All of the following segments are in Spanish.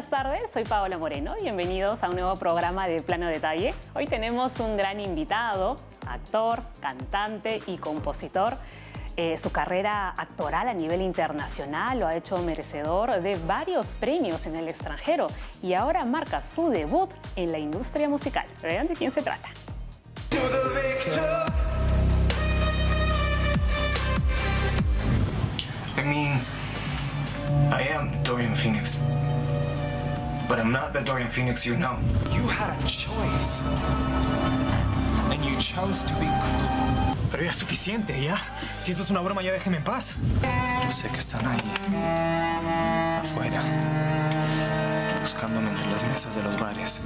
buenas tardes. Soy Paola Moreno. Bienvenidos a un nuevo programa de Plano Detalle. Hoy tenemos un gran invitado, actor, cantante y compositor. Eh, su carrera actoral a nivel internacional lo ha hecho merecedor de varios premios en el extranjero y ahora marca su debut en la industria musical. Vean de quién se trata. I am Dorian Phoenix. But I'm not the Dorian Phoenix you know. You had a choice. And you chose to be cruel. Pero es suficiente, ¿ya? Si eso es una broma, ya déjeme en paz. Yo sé que están ahí. Afuera. Buscándome entre las mesas de los bares.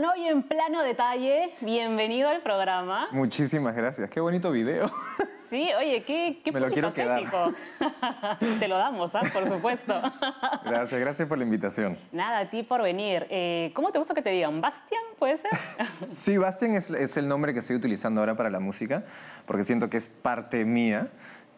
no, hoy en plano detalle. Bienvenido al programa. Muchísimas gracias. Qué bonito video. Sí, oye, qué, qué Me lo quiero quedar. Te lo damos, ¿ah? por supuesto. Gracias, gracias por la invitación. Nada, a ti por venir. Eh, ¿Cómo te gusta que te digan? ¿Bastian puede ser? Sí, Bastian es, es el nombre que estoy utilizando ahora para la música, porque siento que es parte mía.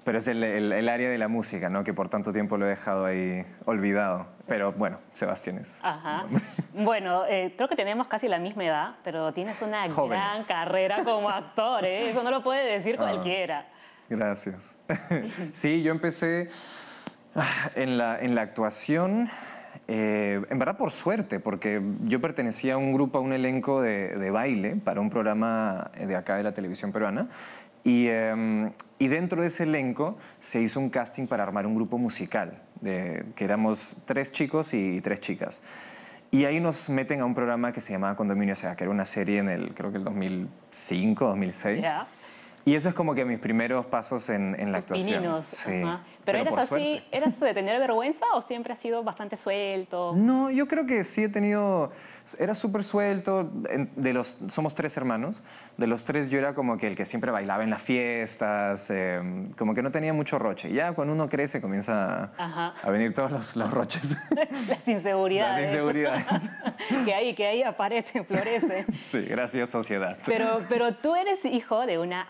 Pero es el, área de la música, ¿no? Que por tanto tiempo lo he dejado ahí olvidado. Pero bueno, Sebastián es. Ajá. Bueno, eh, creo que tenemos casi la misma edad, pero tienes una gran carrera como actor, ¿eh? Eso no lo puede decir ah, cualquiera. Gracias. sí, yo empecé ah, en la, actuación. Eh, en verdad por suerte, porque yo pertenecía a un grupo, a un elenco de, baile para un programa de acá de la televisión peruana Em, y, dentro de ese elenco se hizo un casting para armar un grupo musical, que éramos tres chicos y, tres chicas. Y ahí nos meten a un programa que se llamaba Condominio, o sea, que era una serie en el, creo que el 2005, 2006. Y eso es como que mis primeros pasos en, la actuación. Pininos, sí. Pero, eras así, ¿eras de tener vergüenza o siempre has sido bastante suelto? No, yo creo que sí he tenido, era súper suelto, de los, somos tres hermanos, de los tres yo era como que el que siempre bailaba en las fiestas, em, como que no tenía mucho roche. Ya cuando uno crece comienza a, a venir todos los, los roches. Las inseguridades. Las inseguridades. que ahí, que ahí aparece, florece. Sí, gracias sociedad. Pero, pero tú eres hijo de una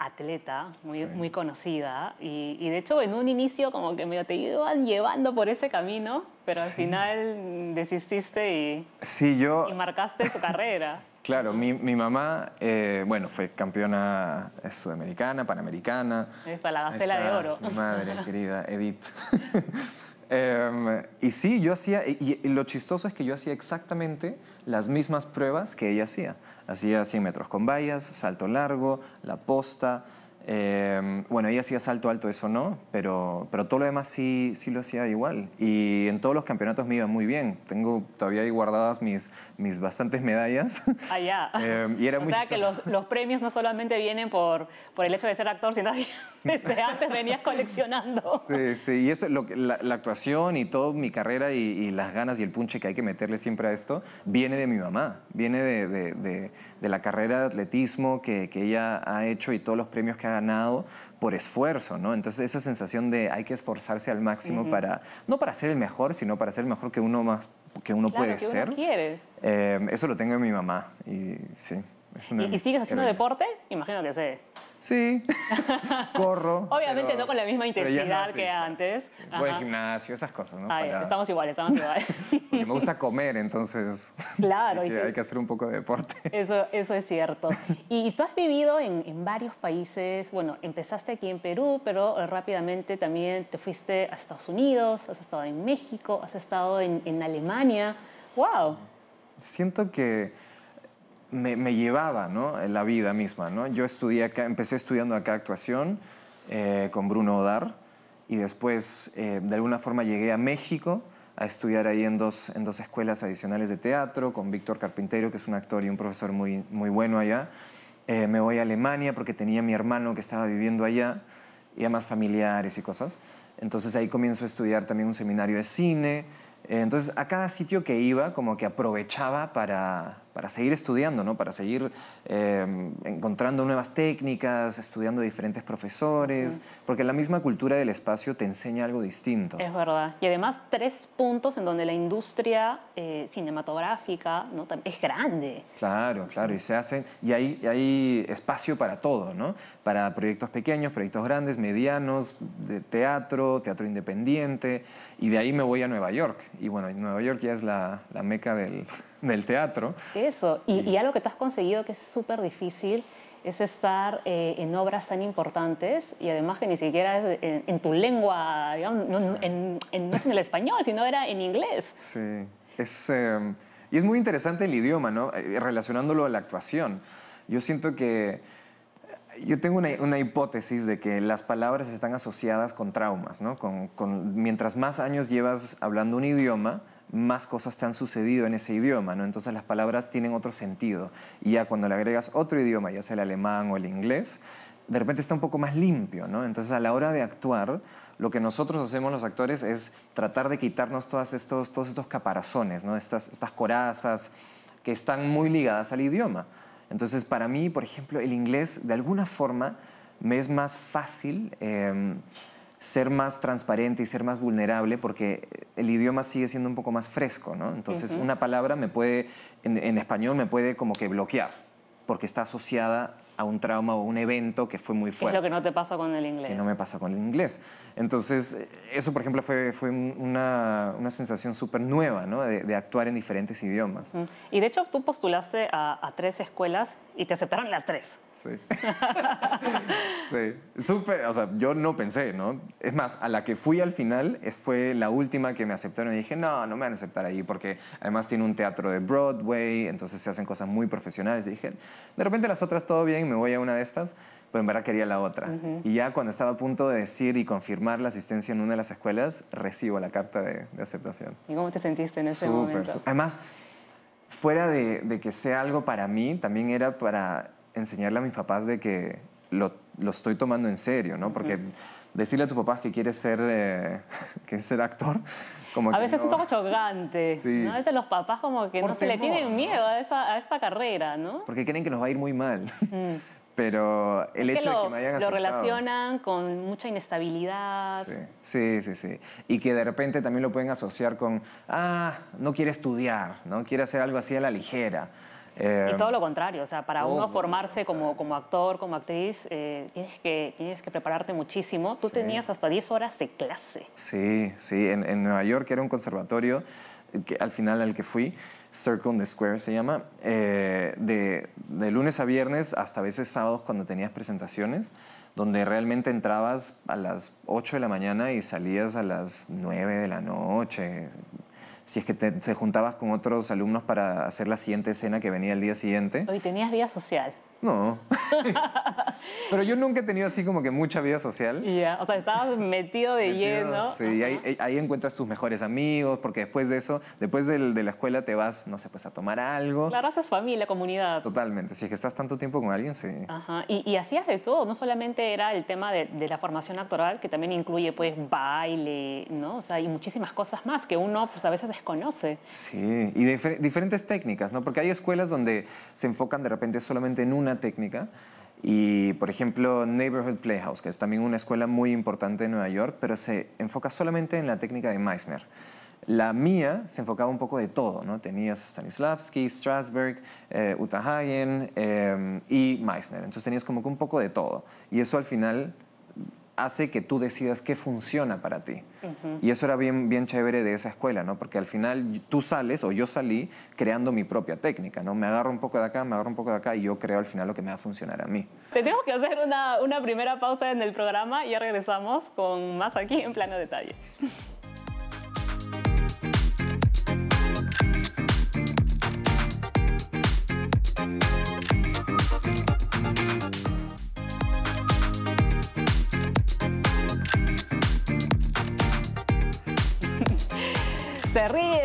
muy, muy conocida y, de hecho en un inicio como que medio te iban llevando por ese camino, pero al final desististe y, sí, yo... marcaste tu carrera. Claro, mi, mamá, eh, bueno, fue campeona sudamericana, panamericana. Esa, la gacela de oro. Mi madre querida, Edith. Em, y sí, yo hacía, y, y, lo chistoso es que yo hacía exactamente las mismas pruebas que ella hacía. Hacía 100 metros con vallas, salto largo, la posta, Em, bueno, ella hacía salto alto, eso no, pero, pero todo lo demás sí, sí lo hacía igual. Y en todos los campeonatos me iba muy bien. Tengo todavía ahí guardadas mis, mis bastantes medallas. Allá. Ah, em, y era o sea que los, los, premios no solamente vienen por, por el hecho de ser actor, sino que desde antes venías coleccionando. Sí, sí, y eso, lo, la, la, actuación y toda mi carrera y, las ganas y el punche que hay que meterle siempre a esto viene de mi mamá, viene de, de, de la carrera de atletismo que, que ella ha hecho y todos los premios que ha ganado por esfuerzo, ¿no? Entonces esa sensación de hay que esforzarse al máximo para, no para ser el mejor, sino para ser el mejor que uno, más, que uno puede ser. quiere. Eh, eso lo tengo en mi mamá y sí. ¿Y, ¿Y, sigues haciendo deporte? Imagino que sí. Sí, corro. Obviamente no con la misma intensidad que antes. Voy al gimnasio, esas cosas, ¿no? Estamos iguales, estamos iguales. me gusta comer, entonces. Claro. hay, que, hacer un poco de deporte. Eso, eso es cierto. Y tú has vivido en, varios países. Bueno, empezaste aquí en Perú, pero rápidamente también te fuiste a Estados Unidos, has estado en México, has estado en Alemania. ¡Wow! Siento que me, llevaba ¿no? la vida misma. Yo empecé estudiando acá actuación eh, con Bruno Odar y después eh, de alguna forma llegué a México a estudiar ahí en dos, escuelas adicionales de teatro con Víctor Carpintero, que es un actor y un profesor muy, muy bueno allá. Eh, me voy a Alemania porque tenía a mi hermano que estaba viviendo allá y además familiares y cosas. Entonces ahí comienzo a estudiar también un seminario de cine. Entonces a cada sitio que iba como que aprovechaba para, para seguir estudiando, ¿no? para seguir em, encontrando nuevas técnicas, estudiando diferentes profesores, porque la misma cultura del espacio te enseña algo distinto. Es verdad. Y además tres puntos en donde la industria eh, cinematográfica ¿no? es grande. Claro, claro, y se hacen, y hay, espacio para todo, ¿no? para proyectos pequeños, proyectos grandes, medianos, de teatro, teatro independiente, y de ahí me voy a Nueva York. Y bueno, Nueva York ya es la meca del del teatro. Eso, y, algo que tú has conseguido que es súper difícil es estar eh, en obras tan importantes y además que ni siquiera es eh, en, tu lengua, digamos, no, en, es en el español, sino era en inglés. Sí, es, em, y es muy interesante el idioma, ¿no? Eh, relacionándolo a la actuación. Yo siento que yo tengo una, una, hipótesis de que las palabras están asociadas con traumas, ¿no? con, mientras más años llevas hablando un idioma, más cosas te han sucedido en ese idioma, ¿no? Entonces las palabras tienen otro sentido. Y ya cuando le agregas otro idioma, ya sea el alemán o el inglés, de repente está un poco más limpio, ¿no? Entonces a la hora de actuar, lo que nosotros hacemos los actores es tratar de quitarnos todos estos caparazones, ¿no? Estas, corazas que están muy ligadas al idioma. Entonces para mí, por ejemplo, el inglés de alguna forma me es más fácil... Em, ser más transparente y ser más vulnerable porque el idioma sigue siendo un poco más fresco, ¿no? Entonces, una palabra me puede, en, español me puede como que bloquear porque está asociada a un trauma o un evento que fue muy fuerte. Es lo que no te pasa con el inglés. Que no me pasa con el inglés. Entonces, eso, por ejemplo, fue, una, sensación súper nueva, ¿no? De, actuar en diferentes idiomas. Y de hecho, tú postulaste a tres escuelas y te aceptaron las tres. Sí. sí. Supe, o sea, yo no pensé, ¿no? Es más, a la que fui al final fue la última que me aceptaron y dije, no, no me van a aceptar ahí porque además tiene un teatro de Broadway, entonces se hacen cosas muy profesionales. Y dije, de repente las otras todo bien, me voy a una de estas, pero en verdad quería la otra. Y ya cuando estaba a punto de decir y confirmar la asistencia en una de las escuelas, recibo la carta de, aceptación. ¿Y cómo te sentiste en ese momento? Además, fuera de que sea algo para mí, también era para enseñarle a mis papás de que lo, lo estoy tomando en serio, ¿no? Porque decirle a tus papás que quieres ser, eh, que ser actor, como a veces es un poco chocante. ¿no? A veces los papás como que no se le tienen miedo a, esa, a esta carrera, ¿no? Porque creen que nos va a ir muy mal. Mm. Pero el hecho lo, de que me hayan aceptado... Lo relacionan con mucha inestabilidad. sí, sí, sí. Y que de repente también lo pueden asociar con, ah, no quiere estudiar, ¿no? Quiere hacer algo así a la ligera. Eh, y todo lo contrario, o sea, para uno formarse como, como actor, como actriz, eh, tienes, que, tienes que prepararte muchísimo. Tú tenías hasta 10 horas de clase. Sí, sí, en, en Nueva York era un conservatorio, que, al final al que fui, Circle in the Square se llama, eh, de, de, lunes a viernes hasta a veces sábados cuando tenías presentaciones, donde realmente entrabas a las 8 de la mañana y salías a las 9 de la noche, si es que te, juntabas con otros alumnos para hacer la siguiente escena que venía el día siguiente. Hoy tenías vida social. No. Pero yo nunca he tenido así como que mucha vida social. Ya, o sea, estabas metido de lleno. Sí, ahí, encuentras tus mejores amigos, porque después de eso, después de la escuela te vas, no sé, pues a tomar algo. Claro, es familia, comunidad. Totalmente, si es que estás tanto tiempo con alguien, sí. Ajá, y, hacías de todo, no solamente era el tema de, la formación actoral, que también incluye pues baile, ¿no? O sea, hay muchísimas cosas más que uno pues a veces desconoce. Sí, y diferentes técnicas, ¿no? Porque hay escuelas donde se enfocan de repente solamente en una técnica. Y, por ejemplo, Neighborhood Playhouse, que es también una escuela muy importante en Nueva York, pero se enfoca solamente en la técnica de Meissner. La mía se enfocaba un poco de todo, ¿no? Tenías Stanislavski, Strasberg, eh, Uta Hagen eh, y Meissner. Entonces tenías como que un poco de todo. Y eso al final hace que tú decidas qué funciona para ti. Y eso era bien, bien chévere de esa escuela, ¿no? Porque al final tú sales o yo salí creando mi propia técnica, ¿no? Me agarro un poco de acá, me agarro un poco de acá y yo creo al final lo que me va a funcionar a mí. Tenemos que hacer una, una primera pausa en el programa y ya regresamos con más aquí en plano detalle.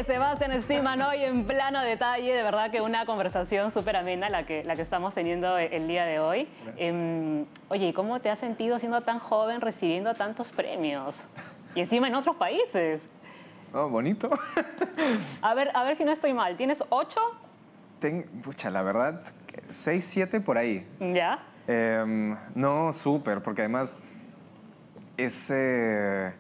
Sebastián Estiman hoy en plano detalle. De verdad que una conversación súper amena la que, la que estamos teniendo eh, el día de hoy. Em, oye, ¿y cómo te has sentido siendo tan joven recibiendo tantos premios? Y encima en otros países. Oh, bonito. a, ver, a ver si no estoy mal. ¿Tienes ocho? Ten, pucha, la verdad, seis, siete por ahí. ¿Ya? Em, no, súper, porque además ese... Eh,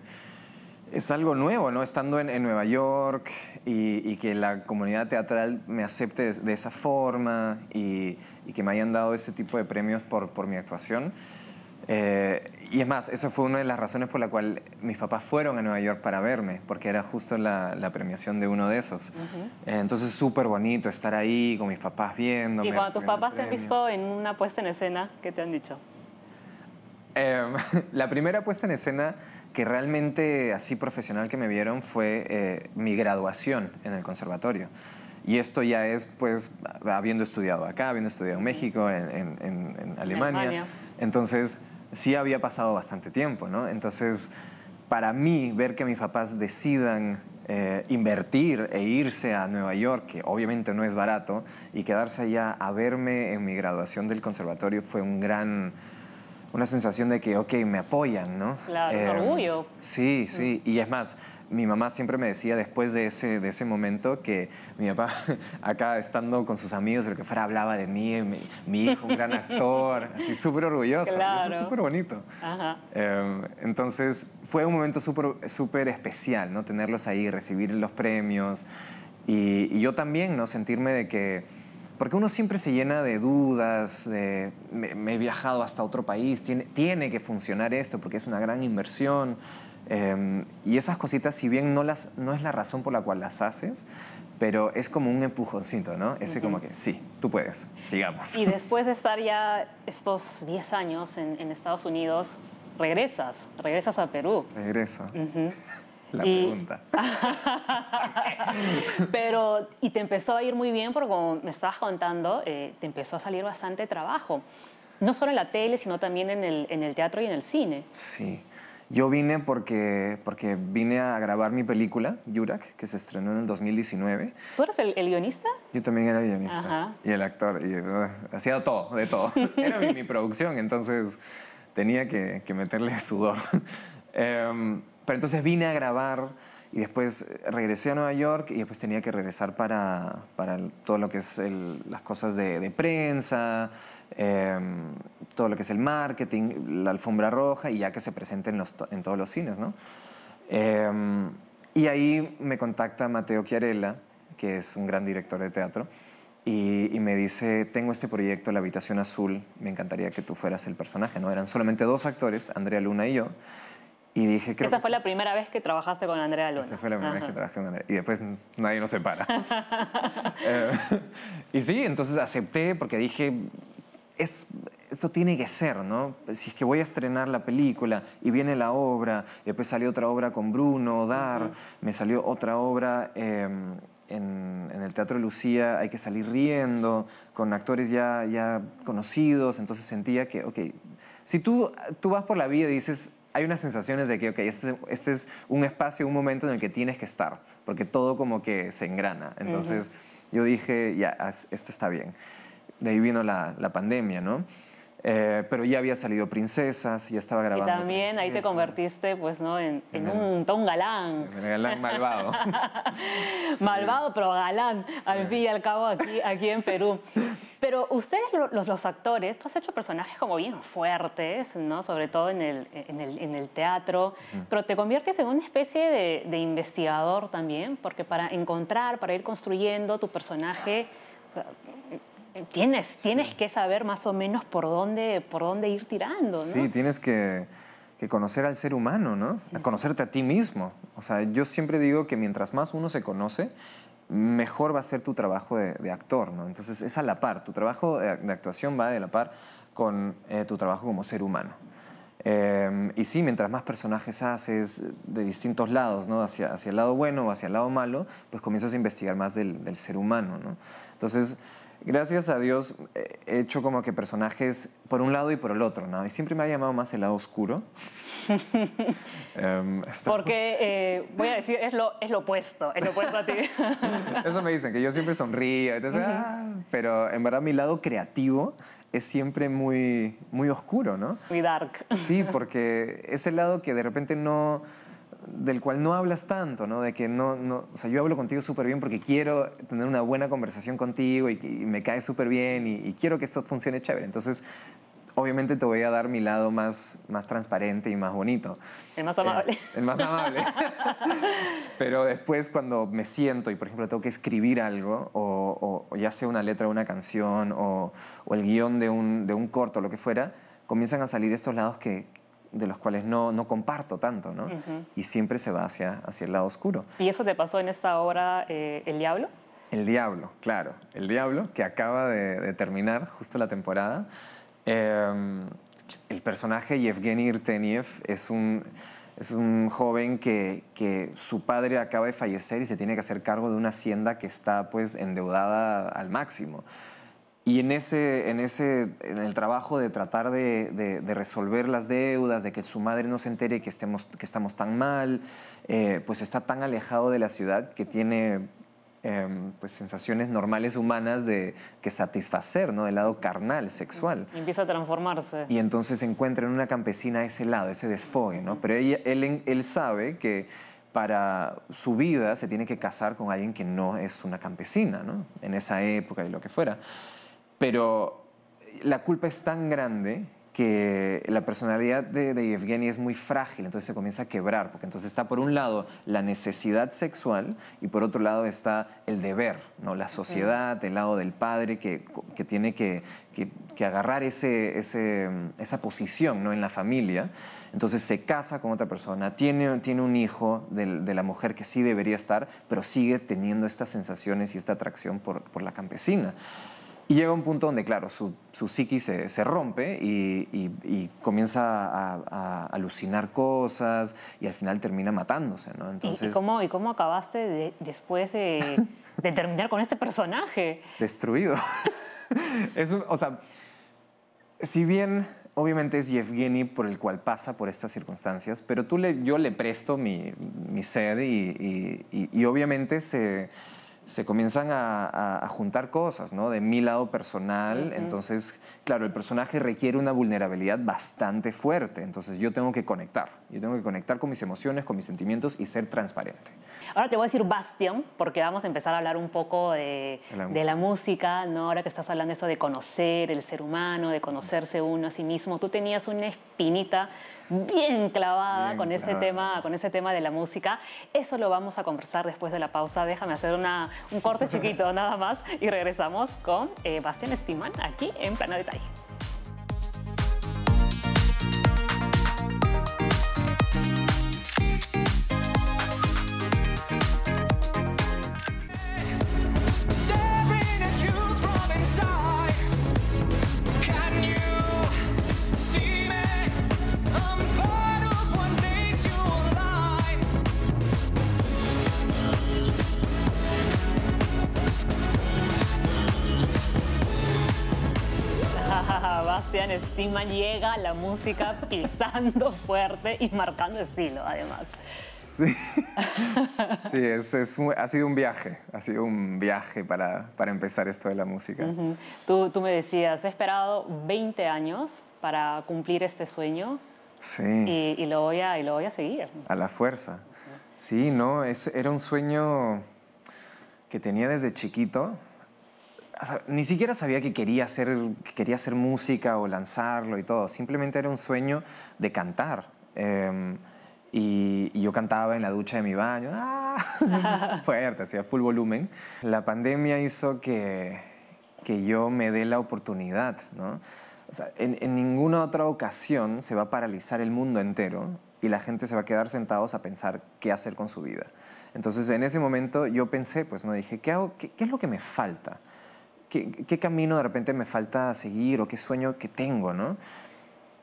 es algo nuevo, ¿no? Estando en, Nueva York y, que la comunidad teatral me acepte de, esa forma y, que me hayan dado ese tipo de premios por, por mi actuación. Eh, y es más, eso fue una de las razones por la cual mis papás fueron a Nueva York para verme, porque era justo la, premiación de uno de esos. Eh, entonces, súper bonito estar ahí con mis papás viendo. ¿Y cuando tus papás se han visto en una puesta en escena, qué te han dicho? Em, la primera puesta en escena que realmente así profesional que me vieron fue eh, mi graduación en el conservatorio. Y esto ya es, pues, habiendo estudiado acá, habiendo estudiado en México, en, en, Alemania. Entonces, sí había pasado bastante tiempo, ¿no? Entonces, para mí, ver que mis papás decidan eh, invertir e irse a Nueva York, que obviamente no es barato, y quedarse allá a verme en mi graduación del conservatorio fue un gran una sensación de que, ok, me apoyan, ¿no? Claro, em, orgullo. Sí, sí. Mm. Y es más, mi mamá siempre me decía después de ese, de ese momento que mi papá, acá estando con sus amigos, lo que fuera, hablaba de mí, mi, hijo, un gran actor, así súper orgulloso. Eso es súper bonito. Em, entonces, fue un momento súper especial, ¿no? Tenerlos ahí, recibir los premios. y yo también, ¿no? Sentirme de que porque uno siempre se llena de dudas, de me, he viajado hasta otro país, tiene, tiene, que funcionar esto porque es una gran inversión. Em, y esas cositas, si bien no, las, no es la razón por la cual las haces, pero es como un empujoncito, ¿no? Ese como que, sí, tú puedes, sigamos. Y después de estar ya estos 10 años en, Estados Unidos, regresas, regresas a Perú. Regreso. La eh, pregunta. pero, y te empezó a ir muy bien, porque como me estabas contando, eh, te empezó a salir bastante trabajo. No solo en la tele, sino también en el, en el teatro y en el cine. Sí. Yo vine porque, porque vine a grabar mi película, Yurak, que se estrenó en el 2019. ¿Tú eres el, el guionista? Yo también era guionista. Y el actor. Uh, hacía todo, de todo. era mi, mi, producción, entonces tenía que, meterle sudor. Em, pero entonces vine a grabar y después regresé a Nueva York y después tenía que regresar para, todo lo que es las cosas de, prensa, em, todo lo que es el marketing, la alfombra roja y ya que se presente en, todos los cines, em, y ahí me contacta Mateo Chiarella, que es un gran director de teatro, y, y, me dice, tengo este proyecto, La Habitación Azul, me encantaría que tú fueras el personaje, ¿no? Eran solamente dos actores, Andrea Luna y yo, y dije, que ¿Esa fue la primera vez que trabajaste con Andrea Luna? Esa fue la primera vez que trabajé con Andrea. Y después nadie nos separa. Eh, y sí, entonces acepté porque dije, es, esto tiene que ser, ¿no? Si es que voy a estrenar la película y viene la obra, y después salió otra obra con Bruno, Dar, me salió otra obra em, en, el Teatro Lucía, hay que salir riendo, con actores ya, ya conocidos, entonces sentía que, ok, si tú, tú vas por la vida y dices, hay unas sensaciones de que, ok, este, este, es un espacio, un momento en el que tienes que estar, porque todo como que se engrana. Entonces yo dije, ya, esto está bien. De ahí vino la pandemia, ¿no? Eh, pero ya había salido Princesas, ya estaba grabando. Y también ahí te convertiste, pues, ¿no? En, un ton galán. galán malvado. malvado, pero galán, al fin y al cabo, aquí, aquí en Perú. Pero ustedes, los, los, actores, tú has hecho personajes como bien fuertes, ¿no? Sobre todo en el, en el, teatro, pero te conviertes en una especie de, investigador también, porque para encontrar, para ir construyendo tu personaje, o tienes, tienes que saber más o menos por dónde, por dónde ir tirando, ¿no? Sí, tienes que, conocer al ser humano, ¿no? A conocerte a ti mismo. O sea, yo siempre digo que mientras más uno se conoce, mejor va a ser tu trabajo de, actor, ¿no? Entonces es a la par, tu trabajo de, actuación va de la par con eh, tu trabajo como ser humano. Em, y sí, mientras más personajes haces de distintos lados, ¿no? hacia, hacia el lado bueno o hacia el lado malo, pues comienzas a investigar más del, del ser humano. ¿no? Entonces, gracias a Dios, he hecho como que personajes por un lado y por el otro, ¿no? Y siempre me ha llamado más el lado oscuro. Em, porque, eh, voy a decir, es lo, opuesto, es lo opuesto a ti. Eso me dicen, que yo siempre sonrío, ah, pero en verdad mi lado creativo es siempre muy, muy oscuro, ¿no? Muy dark. Sí, porque es el lado que de repente no del cual no hablas tanto, ¿no? De que no, o sea, yo hablo contigo súper bien porque quiero tener una buena conversación contigo y, me cae súper bien y, quiero que esto funcione chévere. Entonces, obviamente te voy a dar mi lado más, más transparente y más bonito. El más amable. el más amable. Pero después cuando me siento y, por ejemplo, tengo que escribir algo, o, ya sea una letra de una canción, o, el guión de un, de un corto, lo que fuera, comienzan a salir estos lados que, de los cuales no, comparto tanto, ¿no? Y siempre se va hacia, hacia el lado oscuro. ¿Y eso te pasó en esta obra, eh, El Diablo? El Diablo, claro. El Diablo, que acaba de, terminar justo la temporada. Em, el personaje Yevgeny Irteniev es un, es un joven que, que, su padre acaba de fallecer y se tiene que hacer cargo de una hacienda que está pues endeudada al máximo. Y en ese, en ese, en el trabajo de tratar de, resolver las deudas, de que su madre no se entere que, estemos, que estamos tan mal, eh, pues está tan alejado de la ciudad que tiene em, pues sensaciones normales humanas de que satisfacer, ¿no? Del lado carnal, sexual. empieza a transformarse. Y entonces se encuentra en una campesina ese lado, ese desfogue, ¿no? Pero él, él sabe que para su vida se tiene que casar con alguien que no es una campesina, ¿no? En esa época y lo que fuera. Pero la culpa es tan grande que la personalidad de, Evgeny es muy frágil, entonces se comienza a quebrar, porque entonces está por un lado la necesidad sexual y por otro lado está el deber, ¿no? la sociedad, el lado del padre que, tiene que, agarrar esa posición ¿no? en la familia. Entonces se casa con otra persona, tiene, un hijo de, la mujer que sí debería estar, pero sigue teniendo estas sensaciones y esta atracción por la campesina. Y llega un punto donde, claro, su, su psiqui se, rompe y, comienza a, alucinar cosas y al final termina matándose, ¿no? Entonces, ¿Y, y cómo, acabaste después de, terminar con este personaje? Destruido. es o sea, si bien obviamente es Yevgeny por el cual pasa por estas circunstancias, pero tú le, yo le presto mi, mi sed y obviamente se se comienzan a, juntar cosas, ¿no? De mi lado personal, entonces, claro, el personaje requiere una vulnerabilidad bastante fuerte, entonces yo tengo que conectar, yo tengo que conectar con mis emociones, con mis sentimientos y ser transparente. Ahora te voy a decir Bastian, porque vamos a empezar a hablar un poco de, la, música, ¿no? Ahora que estás hablando eso de conocer el ser humano, de conocerse uno a sí mismo, tú tenías una espinita bien clavada con, este Ese tema, con ese tema de la música. Eso lo vamos a conversar después de la pausa. Déjame hacer una, un corte chiquito nada más y regresamos con eh, Bastián aquí en Plano Detalle. llega la música pisando fuerte y marcando estilo, además. Sí, sí es, es, ha sido un viaje, ha sido un viaje para, para empezar esto de la música. tú, tú, me decías, he esperado 20 años para cumplir este sueño sí. y, lo, voy a, y lo voy a seguir. A la fuerza. Sí, no, es, era un sueño que tenía desde chiquito, ni siquiera sabía que quería, hacer, música o lanzarlo y todo. Simplemente era un sueño de cantar. Em, y, yo cantaba en la ducha de mi baño, ¡Ah! fuerte, hacía full volumen. La pandemia hizo que, yo me dé la oportunidad, ¿no? en, ninguna otra ocasión se va a paralizar el mundo entero y la gente se va a quedar sentados a pensar qué hacer con su vida. Entonces, en ese momento yo pensé, pues no dije, ¿qué hago? qué es lo que me falta? qué, camino de repente me falta seguir o qué sueño que tengo, ¿no?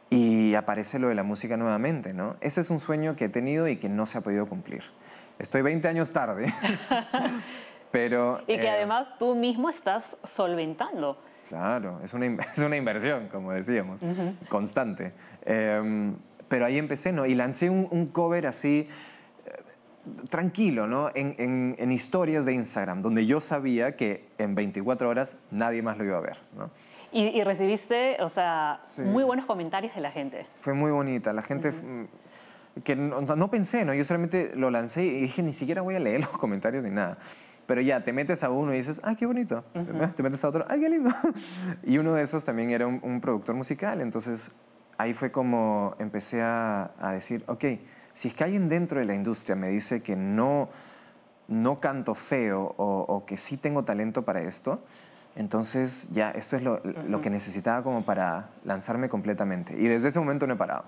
Y aparece lo de la música nuevamente, ¿no? Ese es un sueño que he tenido y que no se ha podido cumplir. Estoy 20 años tarde. Pero, y que eh, además tú mismo estás solventando. Claro, es una, es una inversión, como decíamos, constante. Em, pero ahí empecé, ¿no? Y lancé un, un cover así tranquilo, ¿no? En, historias de Instagram, donde yo sabía que en 24 horas nadie más lo iba a ver, ¿no? Y, recibiste, o sea, muy buenos comentarios de la gente. Fue muy bonita. La gente que no, pensé, ¿no? Yo solamente lo lancé y dije, ni siquiera voy a leer los comentarios ni nada. Pero ya, te metes a uno y dices, ¡ay, ah, qué bonito! Te metes a otro, ¡ay, qué lindo! Y uno de esos también era un, productor musical, entonces ahí fue como empecé a, a decir, ok, si es que alguien dentro de la industria me dice que no, no canto feo o, que sí tengo talento para esto, entonces ya esto es lo, lo, que necesitaba como para lanzarme completamente. Y desde ese momento no he parado.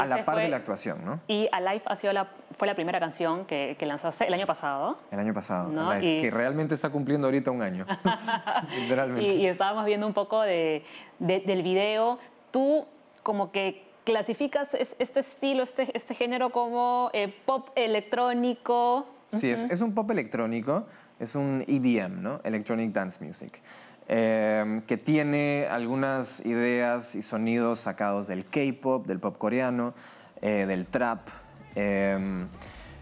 a la par de la actuación, ¿no? Y Alive ha sido la, fue la primera canción que, que lanzaste el año pasado. El año pasado, ¿no? y... que realmente está cumpliendo ahorita un año. Literalmente. Y, estábamos viendo un poco de, de, del video. Tú como que clasificas este estilo, este, este género como eh, pop electrónico. Sí, es, un pop electrónico, es un EDM, ¿no? Electronic Dance Music, em, que tiene algunas ideas y sonidos sacados del K-pop, del pop coreano, eh, del trap. Em,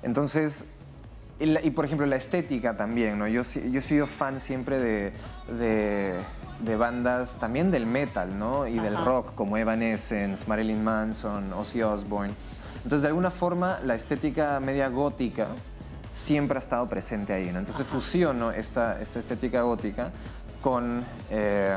entonces, y, por ejemplo la estética también, ¿no? Yo, yo he sido fan siempre de de bandas también del metal, Y del rock, como Evanescence, Marilyn Manson, Ozzy Osbourne. Entonces, de alguna forma, la estética media gótica siempre ha estado presente ahí, ¿no? Entonces, fusiono esta, esta estética gótica con eh,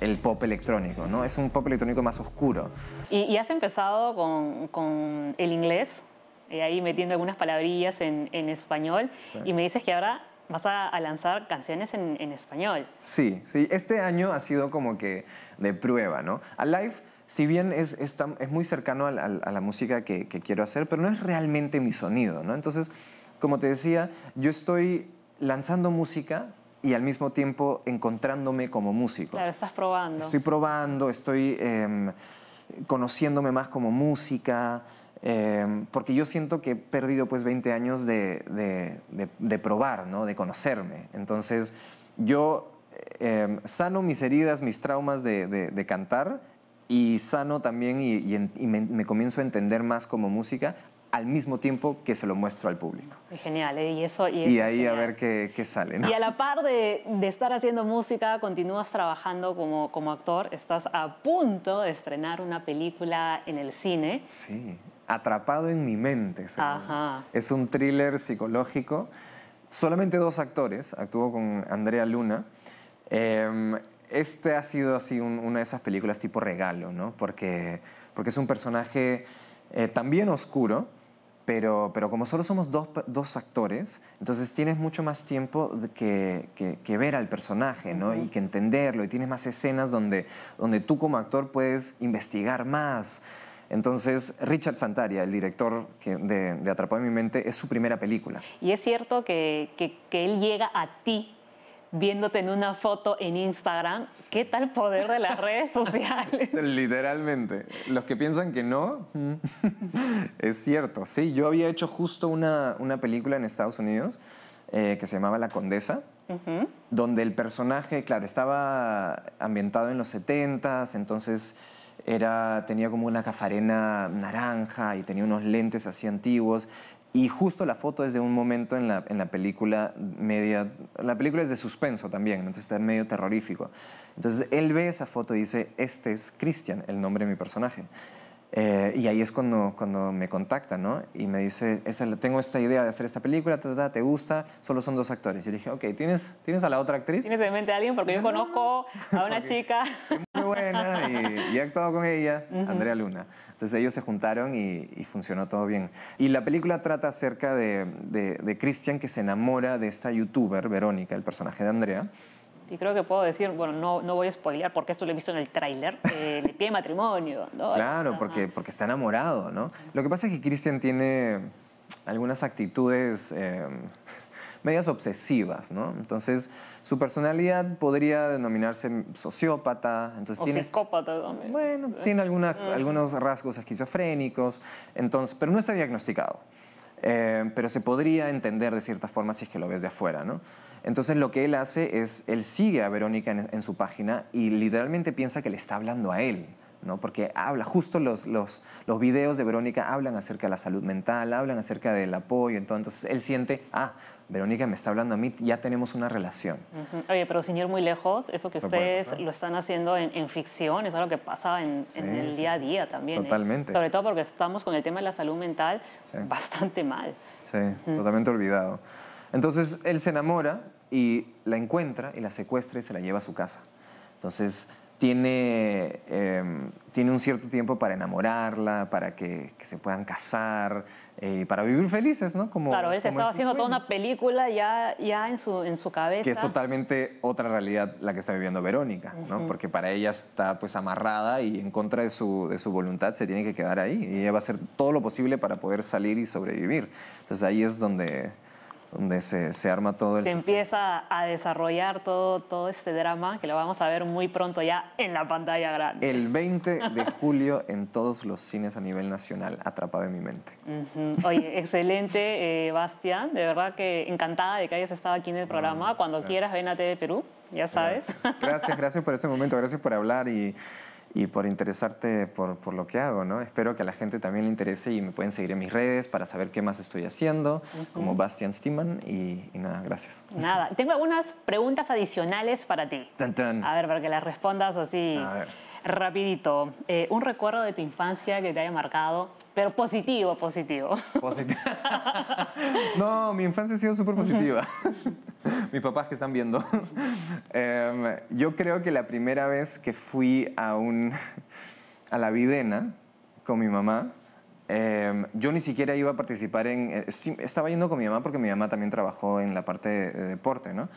el pop electrónico, ¿no? Es un pop electrónico más oscuro. ¿Y, has empezado con, el inglés? Eh, ahí metiendo algunas palabrillas en, español, y me dices que ahora vas a, lanzar canciones en, español. Sí, sí, este año ha sido como que de prueba, ¿no? Alive, si bien es, es, muy cercano a, la música que, quiero hacer, pero no es realmente mi sonido, ¿no? Entonces, como te decía, yo estoy lanzando música, y al mismo tiempo encontrándome como músico. Claro, estás probando. Estoy probando, estoy em, conociéndome más como música, Em, porque yo siento que he perdido pues 20 años de, de, de, probar, ¿no? de conocerme. Entonces yo em, sano mis heridas, mis traumas de, cantar y sano también y, me, comienzo a entender más como música al mismo tiempo que se lo muestro al público. Genial, ¿eh? y eso... Y, eso y ahí a ver qué, qué sale. Y a la par de, de, estar haciendo música, continúas trabajando como, como actor, estás a punto de estrenar una película en el cine. Sí. Atrapado en mi mente. Es un thriller psicológico. Solamente dos actores, actuó con Andrea Luna. Em, este ha sido así una de esas películas tipo regalo, ¿no? Porque, porque es un personaje eh, también oscuro, pero, pero como solo somos dos, actores, entonces tienes mucho más tiempo que, ver al personaje, ¿no? Y que entenderlo, y tienes más escenas donde, donde tú como actor puedes investigar más. Entonces, Richard Santaria, el director de, de Atrapado en mi mente, es su primera película. Y es cierto que, él llega a ti viéndote en una foto en Instagram. ¿Qué tal poder de las redes sociales? Literalmente. Los que piensan que no, mm, es cierto. Sí, yo había hecho justo una, una película en Estados Unidos eh, que se llamaba La Condesa, donde el personaje, claro, estaba ambientado en los 70s, entonces era, tenía como una cafarena naranja y tenía unos lentes así antiguos. Y justo la foto es de un momento en la, en la película media... La película es de suspenso también, entonces está medio terrorífico. Entonces él ve esa foto y dice, este es Christian, el nombre de mi personaje. Eh, y ahí es cuando, cuando me contacta, Y me dice, tengo esta idea de hacer esta película, ¿te gusta? Solo son dos actores. Y le dije, ok, ¿tienes, ¿tienes a la otra actriz? ¿Tienes en mente a alguien? Porque yo conozco a una chica. muy buena y, he actuado con ella, Andrea Luna. Entonces ellos se juntaron y, funcionó todo bien. Y la película trata acerca de, de, de Christian que se enamora de esta youtuber, Verónica, el personaje de Andrea y creo que puedo decir, bueno, no, no voy a spoilear porque esto lo he visto en el tráiler, el eh, pie de matrimonio. Claro, porque, porque está enamorado, ¿no? Lo que pasa es que Christian tiene algunas actitudes eh, medias obsesivas, ¿no? Entonces, su personalidad podría denominarse sociópata. Entonces o psicópata también. Bueno, tiene alguna, algunos rasgos esquizofrénicos, entonces, pero no está diagnosticado. Eh, pero se podría entender de cierta forma si es que lo ves de afuera, ¿no? Entonces lo que él hace es, él sigue a Verónica en su página y literalmente piensa que le está hablando a él. ¿no? porque habla, justo los, los, los, videos de Verónica hablan acerca de la salud mental, hablan acerca del apoyo, entonces él siente, ah, Verónica me está hablando a mí, ya tenemos una relación. Oye, pero sin ir muy lejos, eso que ustedes lo están haciendo en, ficción es algo que pasa en, el día a día también. ¿eh? Totalmente. Sobre todo porque estamos con el tema de la salud mental bastante mal. Sí, totalmente olvidado. Entonces él se enamora y la encuentra y la secuestra y se la lleva a su casa. Entonces tiene, em, tiene un cierto tiempo para enamorarla, para que, se puedan casar, eh, para vivir felices, ¿no? Como, claro, él se estaba haciendo toda una película ya, ya en, su, en su cabeza. Que es totalmente otra realidad la que está viviendo Verónica, ¿no? Porque para ella está pues amarrada y en contra de su, de su voluntad se tiene que quedar ahí y ella va a hacer todo lo posible para poder salir y sobrevivir. Entonces ahí es donde donde se, arma todo el... Se empieza a desarrollar todo, todo este drama que lo vamos a ver muy pronto ya en la pantalla grande. El 20 de julio en todos los cines a nivel nacional, Atrapado en mi mente. Oye, excelente, bastian eh, Bastián. De verdad que encantada de que hayas estado aquí en el programa. Cuando quieras, ven a TV Perú, ya sabes. Gracias, gracias por este momento, gracias por hablar y y por interesarte por, lo que hago, ¿no? Espero que a la gente también le interese y me pueden seguir en mis redes para saber qué más estoy haciendo, como Bastian Stiman. y, nada, gracias. Nada, tengo algunas preguntas adicionales para ti. A ver, para que las respondas así. A ver. Rapidito, eh, un recuerdo de tu infancia que te haya marcado, pero positivo, positivo. Positivo. no, mi infancia ha sido súper positiva. Mis papás que están viendo. Em, yo creo que la primera vez que fui a un a la videna con mi mamá, em, yo ni siquiera iba a participar en... Eh, estaba yendo con mi mamá porque mi mamá también trabajó en la parte de, deporte, ¿no?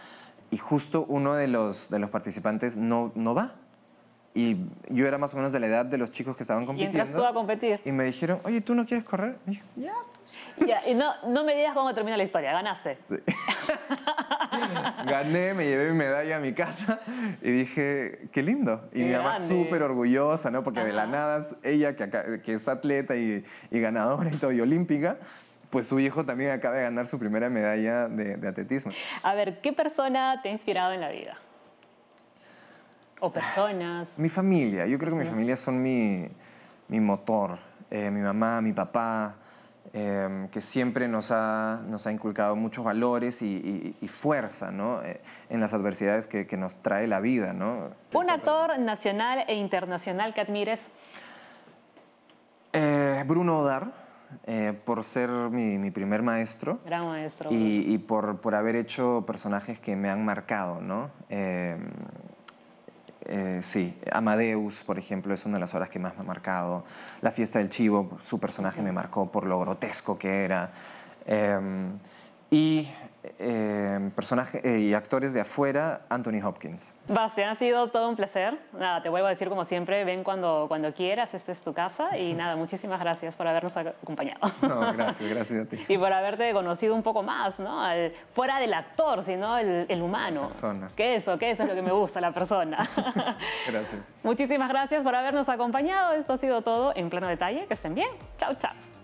Y justo uno de los, de los participantes no, no va y yo era más o menos de la edad de los chicos que estaban compitiendo. Y entras tú a competir. Y me dijeron, oye, ¿tú no quieres correr? Y pues". ya. y no, me digas cómo termina la historia, ganaste. Sí. Gané, me llevé mi medalla a mi casa y dije, qué lindo. Y mi mamá súper orgullosa, ¿no? Porque de la nada, ella que, es atleta y, y, ganadora y todo, y olímpica, pues su hijo también acaba de ganar su primera medalla de atletismo. A ver, ¿qué persona te ha inspirado en la vida? o personas? Mi familia, yo creo que mi familia son mi, motor, eh, mi mamá, mi papá, em, que siempre nos ha, nos ha inculcado muchos valores y, fuerza ¿no? Eh, en las adversidades que, nos trae la vida. ¿no? ¿Un actor nacional e internacional que admires? Eh, Bruno Odar. por ser mi, primer maestro. Gran maestro. Y, por, por, haber hecho personajes que me han marcado, ¿no? Eh, eh, sí, Amadeus, por ejemplo, es una de las obras que más me ha marcado. La fiesta del chivo, su personaje me marcó por lo grotesco que era. Em, y eh, personajes eh, y actores de afuera, Anthony Hopkins. Bastián, ha sido todo un placer. Nada, te vuelvo a decir como siempre, ven cuando, cuando quieras, esta es tu casa. Y nada, muchísimas gracias por habernos acompañado. No, gracias, gracias a ti. y por haberte conocido un poco más, ¿no? fuera del actor, sino el, humano. Persona. Que eso, que eso es lo que me gusta, la persona. gracias. Muchísimas gracias por habernos acompañado. Esto ha sido todo en Plano detalle. Que estén bien. Chao, chao.